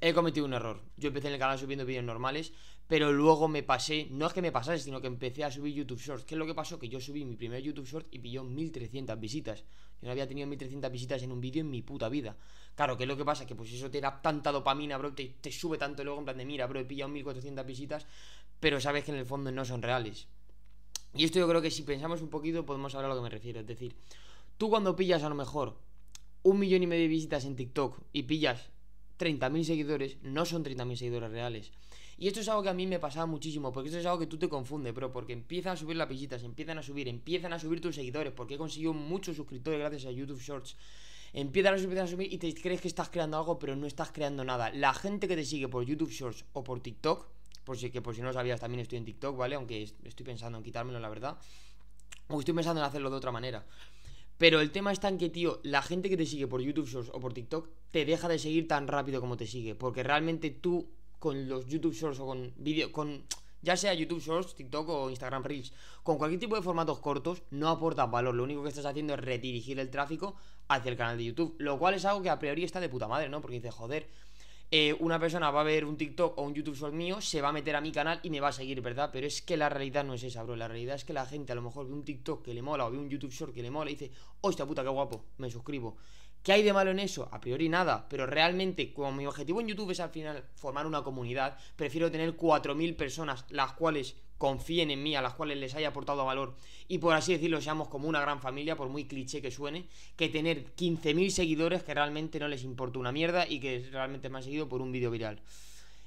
he cometido un error. Yo empecé en el canal subiendo vídeos normales, pero luego me pasé, no es que me pasase, sino que empecé a subir YouTube Shorts. ¿Qué es lo que pasó? Que yo subí mi primer YouTube Short y pilló 1300 visitas. Yo no había tenido 1300 visitas en un vídeo en mi puta vida. Claro, ¿qué es lo que pasa? Que pues eso te da tanta dopamina, bro, te, te sube tanto luego en plan de mira, bro, he pillado 1400 visitas, pero sabes que en el fondo no son reales. Y esto yo creo que si pensamos un poquito podemos saber a lo que me refiero. Es decir, tú cuando pillas a lo mejor un millón y medio de visitas en TikTok y pillas 30.000 seguidores no son 30.000 seguidores reales. Y esto es algo que a mí me pasaba muchísimo, porque esto es algo que tú te confundes, bro, porque empiezan a subir las se empiezan a subir, empiezan a subir tus seguidores, porque he conseguido muchos suscriptores gracias a YouTube Shorts. Empiezan a subir, a subir y te crees que estás creando algo, pero no estás creando nada. La gente que te sigue por YouTube Shorts o por TikTok, por si, que por si no lo sabías también estoy en TikTok, ¿vale? Aunque estoy pensando en quitármelo, la verdad. O estoy pensando en hacerlo de otra manera. Pero el tema está en que, tío, la gente que te sigue por YouTube Shorts o por TikTok te deja de seguir tan rápido como te sigue. Porque realmente tú, con los YouTube Shorts o con vídeo, con ya sea YouTube Shorts, TikTok o Instagram Reels, con cualquier tipo de formatos cortos, no aportas valor. Lo único que estás haciendo es redirigir el tráfico hacia el canal de YouTube. Lo cual es algo que a priori está de puta madre, ¿no? Porque dices, joder, eh, una persona va a ver un TikTok o un YouTube Short mío, se va a meter a mi canal y me va a seguir, ¿verdad? Pero es que la realidad no es esa, bro. La realidad es que la gente a lo mejor ve un TikTok que le mola o ve un YouTube Short que le mola y dice, hostia puta, qué guapo, me suscribo. ¿Qué hay de malo en eso? A priori nada, pero realmente como mi objetivo en YouTube es al final formar una comunidad, prefiero tener 4.000 personas las cuales confíen en mí, a las cuales les haya aportado valor y por así decirlo seamos como una gran familia, por muy cliché que suene, que tener 15.000 seguidores que realmente no les importa una mierda y que realmente me han seguido por un vídeo viral.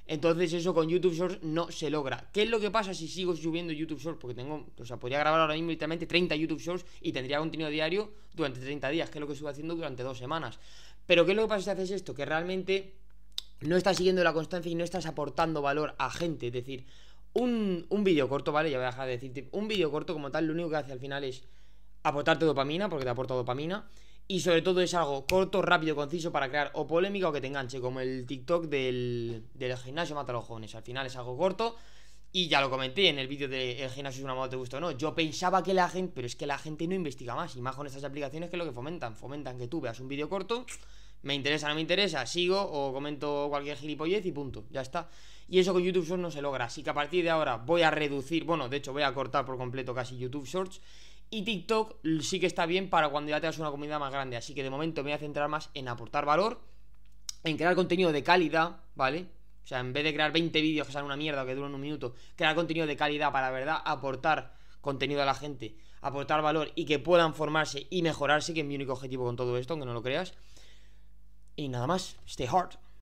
Entonces eso con YouTube Shorts no se logra. ¿Qué es lo que pasa si sigo subiendo YouTube Shorts? Porque tengo, o sea, podría grabar ahora mismo literalmente 30 YouTube Shorts y tendría contenido diario durante 30 días, que es lo que estuve haciendo durante dos semanas. Pero ¿qué es lo que pasa si haces esto? Que realmente no estás siguiendo la constancia y no estás aportando valor a gente. Es decir, un, un vídeo corto, ¿vale? Ya voy a dejar de decirte. Un vídeo corto como tal, lo único que hace al final es aportarte dopamina, porque te aporta dopamina. Y sobre todo es algo corto, rápido, conciso para crear o polémica o que te enganche, como el TikTok del, del gimnasio mata a los jóvenes. Al final es algo corto. Y ya lo comenté en el vídeo de El gimnasio es una moda, te gusta o no. Yo pensaba que la gente, pero es que la gente no investiga más. Y más con estas aplicaciones que lo que fomentan. Fomentan que tú veas un vídeo corto, me interesa, no me interesa, sigo o comento cualquier gilipollez y punto. Ya está. Y eso con YouTube Shorts no se logra. Así que a partir de ahora voy a reducir, bueno, de hecho voy a cortar por completo casi YouTube Shorts. Y TikTok sí que está bien para cuando ya tengas una comunidad más grande. Así que de momento me voy a centrar más en aportar valor, en crear contenido de calidad, ¿vale? O sea, en vez de crear 20 vídeos que salen una mierda o que duran un minuto, crear contenido de calidad para, verdad, aportar contenido a la gente, aportar valor y que puedan formarse y mejorarse, que es mi único objetivo con todo esto, aunque no lo creas. Y nada más, stay hard.